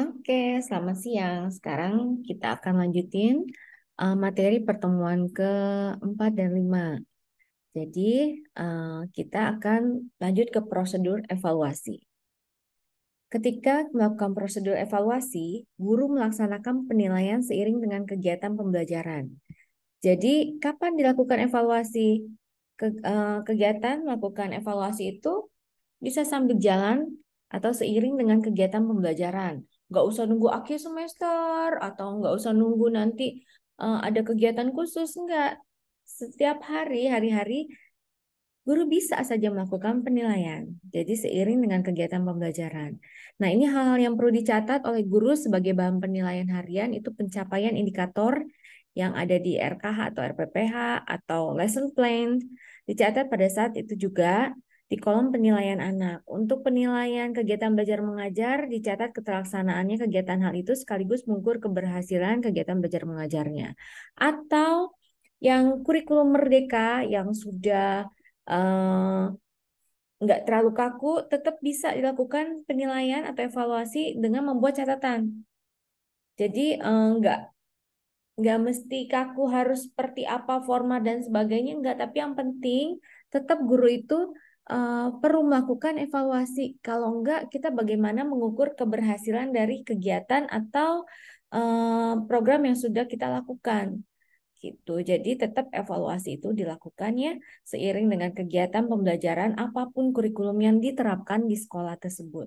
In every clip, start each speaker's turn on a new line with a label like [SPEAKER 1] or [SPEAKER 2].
[SPEAKER 1] Oke, selamat siang. Sekarang kita akan lanjutin uh, materi pertemuan ke-4 dan 5. Jadi, uh, kita akan lanjut ke prosedur evaluasi. Ketika melakukan prosedur evaluasi, guru melaksanakan penilaian seiring dengan kegiatan pembelajaran. Jadi, kapan dilakukan evaluasi? Ke, uh, kegiatan melakukan evaluasi itu bisa sambil jalan atau seiring dengan kegiatan pembelajaran nggak usah nunggu akhir semester atau nggak usah nunggu nanti uh, ada kegiatan khusus nggak setiap hari hari-hari guru bisa saja melakukan penilaian jadi seiring dengan kegiatan pembelajaran nah ini hal-hal yang perlu dicatat oleh guru sebagai bahan penilaian harian itu pencapaian indikator yang ada di RKH atau RPPH atau lesson plan dicatat pada saat itu juga di kolom penilaian anak. Untuk penilaian kegiatan belajar mengajar, dicatat keterlaksanaannya kegiatan hal itu sekaligus mengukur keberhasilan kegiatan belajar mengajarnya. Atau yang kurikulum merdeka yang sudah uh, nggak terlalu kaku, tetap bisa dilakukan penilaian atau evaluasi dengan membuat catatan. Jadi uh, nggak mesti kaku harus seperti apa format dan sebagainya nggak tapi yang penting tetap guru itu uh, perlu melakukan evaluasi. Kalau enggak, kita bagaimana mengukur keberhasilan dari kegiatan atau uh, program yang sudah kita lakukan. Gitu. Jadi tetap evaluasi itu dilakukan ya seiring dengan kegiatan pembelajaran apapun kurikulum yang diterapkan di sekolah tersebut.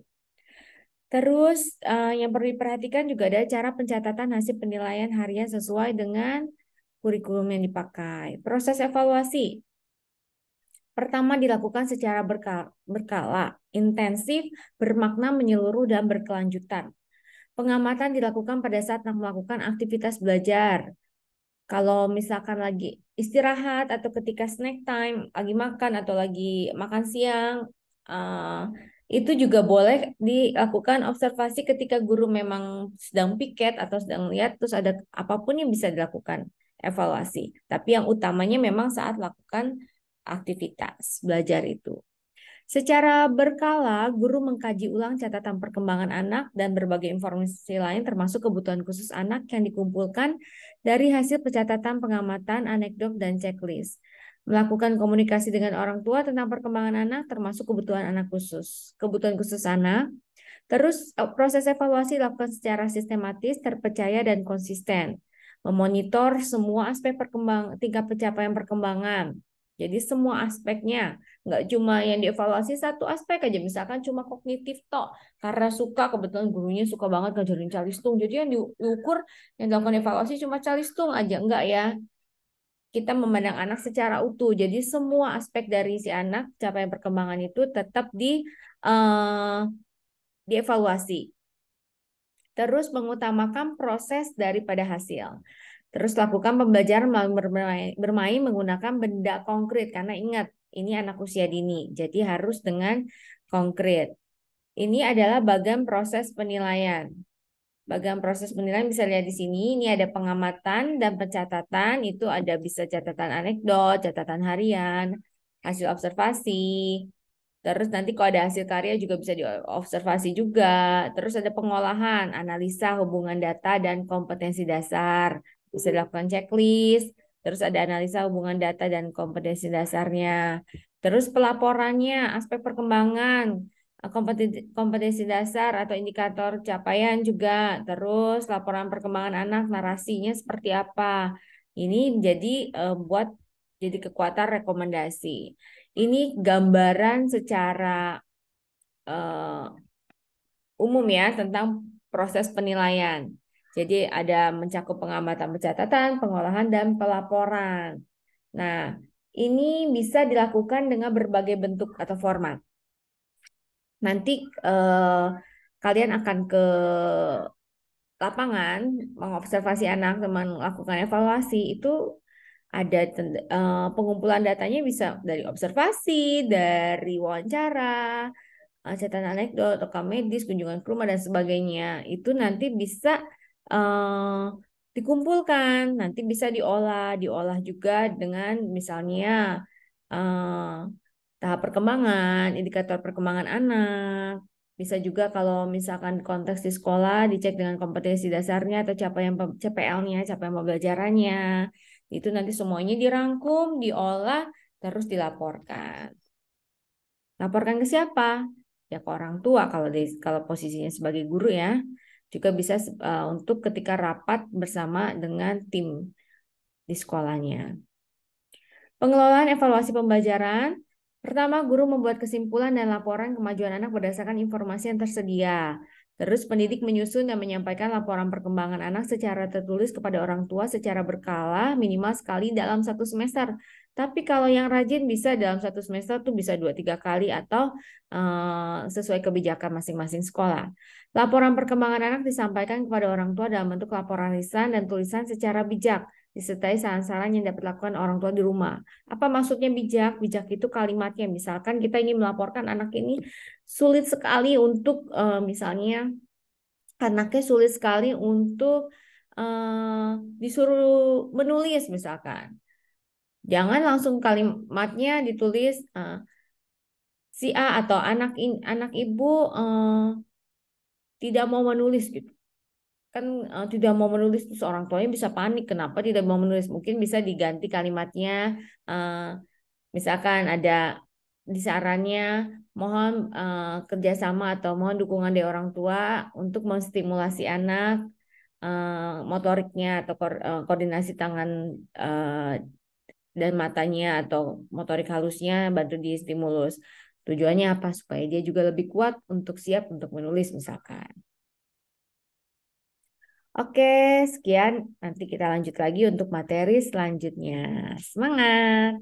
[SPEAKER 1] Terus uh, yang perlu diperhatikan juga ada cara pencatatan hasil penilaian harian sesuai dengan kurikulum yang dipakai. Proses evaluasi Pertama dilakukan secara berkala, berkala, intensif, bermakna menyeluruh dan berkelanjutan. Pengamatan dilakukan pada saat melakukan aktivitas belajar. Kalau misalkan lagi istirahat atau ketika snack time, lagi makan atau lagi makan siang, uh, itu juga boleh dilakukan observasi ketika guru memang sedang piket atau sedang lihat terus ada apapun yang bisa dilakukan evaluasi. Tapi yang utamanya memang saat lakukan aktivitas belajar itu. Secara berkala, guru mengkaji ulang catatan perkembangan anak dan berbagai informasi lain termasuk kebutuhan khusus anak yang dikumpulkan dari hasil pencatatan pengamatan, anekdot, dan checklist. Melakukan komunikasi dengan orang tua tentang perkembangan anak termasuk kebutuhan anak khusus. Kebutuhan khusus anak. Terus e, proses evaluasi dilakukan secara sistematis, terpercaya, dan konsisten. Memonitor semua aspek perkembang, tingkat pencapaian perkembangan, jadi semua aspeknya, nggak cuma yang dievaluasi satu aspek aja, misalkan cuma kognitif toh karena suka kebetulan gurunya suka banget ngajarin calistung, jadi yang diukur yang dilakukan evaluasi cuma calistung aja, enggak ya. Kita memandang anak secara utuh, jadi semua aspek dari si anak capaian perkembangan itu tetap di uh, dievaluasi. Terus mengutamakan proses daripada hasil. Terus lakukan pembelajaran melalui bermain, bermain menggunakan benda konkret karena ingat ini anak usia dini, jadi harus dengan konkret. Ini adalah bagian proses penilaian. Bagian proses penilaian bisa lihat di sini, ini ada pengamatan dan pencatatan, itu ada bisa catatan anekdot, catatan harian, hasil observasi, terus nanti kalau ada hasil karya juga bisa diobservasi juga, terus ada pengolahan, analisa hubungan data dan kompetensi dasar, bisa dilakukan checklist, terus ada analisa hubungan data dan kompetensi dasarnya, terus pelaporannya, aspek perkembangan, eh, kompetensi, dasar atau indikator capaian juga, terus laporan perkembangan anak, narasinya seperti apa. Ini jadi eh, buat jadi kekuatan rekomendasi. Ini gambaran secara uh, umum ya tentang proses penilaian. Jadi ada mencakup pengamatan pencatatan, pengolahan, dan pelaporan. Nah, ini bisa dilakukan dengan berbagai bentuk atau format. Nanti eh, kalian akan ke lapangan mengobservasi anak teman melakukan evaluasi itu ada eh, pengumpulan datanya bisa dari observasi, dari wawancara, eh, catatan anekdot, rekam medis, kunjungan ke rumah dan sebagainya. Itu nanti bisa Eh, dikumpulkan nanti bisa diolah diolah juga dengan misalnya uh, tahap perkembangan indikator perkembangan anak bisa juga kalau misalkan konteks di sekolah dicek dengan kompetensi dasarnya atau capaian CPL-nya, capaian pembelajarannya. Itu nanti semuanya dirangkum, diolah, terus dilaporkan. Laporkan ke siapa? Ya ke orang tua kalau di, kalau posisinya sebagai guru ya juga bisa uh, untuk ketika rapat bersama dengan tim di sekolahnya. Pengelolaan evaluasi pembelajaran. Pertama, guru membuat kesimpulan dan laporan kemajuan anak berdasarkan informasi yang tersedia. Terus pendidik menyusun dan menyampaikan laporan perkembangan anak secara tertulis kepada orang tua secara berkala minimal sekali dalam satu semester tapi kalau yang rajin bisa dalam satu semester tuh bisa dua tiga kali atau uh, sesuai kebijakan masing-masing sekolah. Laporan perkembangan anak disampaikan kepada orang tua dalam bentuk laporan lisan dan tulisan secara bijak disertai saran-saran yang dapat dilakukan orang tua di rumah. Apa maksudnya bijak? Bijak itu kalimatnya. Misalkan kita ingin melaporkan anak ini sulit sekali untuk uh, misalnya anaknya sulit sekali untuk uh, disuruh menulis misalkan Jangan langsung kalimatnya ditulis uh, si A atau anak in, anak ibu uh, tidak mau menulis gitu. Kan uh, tidak mau menulis terus orang tuanya bisa panik kenapa tidak mau menulis. Mungkin bisa diganti kalimatnya uh, misalkan ada disarannya mohon uh, kerjasama atau mohon dukungan dari orang tua untuk menstimulasi anak uh, motoriknya atau ko uh, koordinasi tangan uh, dan matanya atau motorik halusnya bantu di stimulus. Tujuannya apa? Supaya dia juga lebih kuat untuk siap untuk menulis misalkan. Oke, sekian. Nanti kita lanjut lagi untuk materi selanjutnya. Semangat!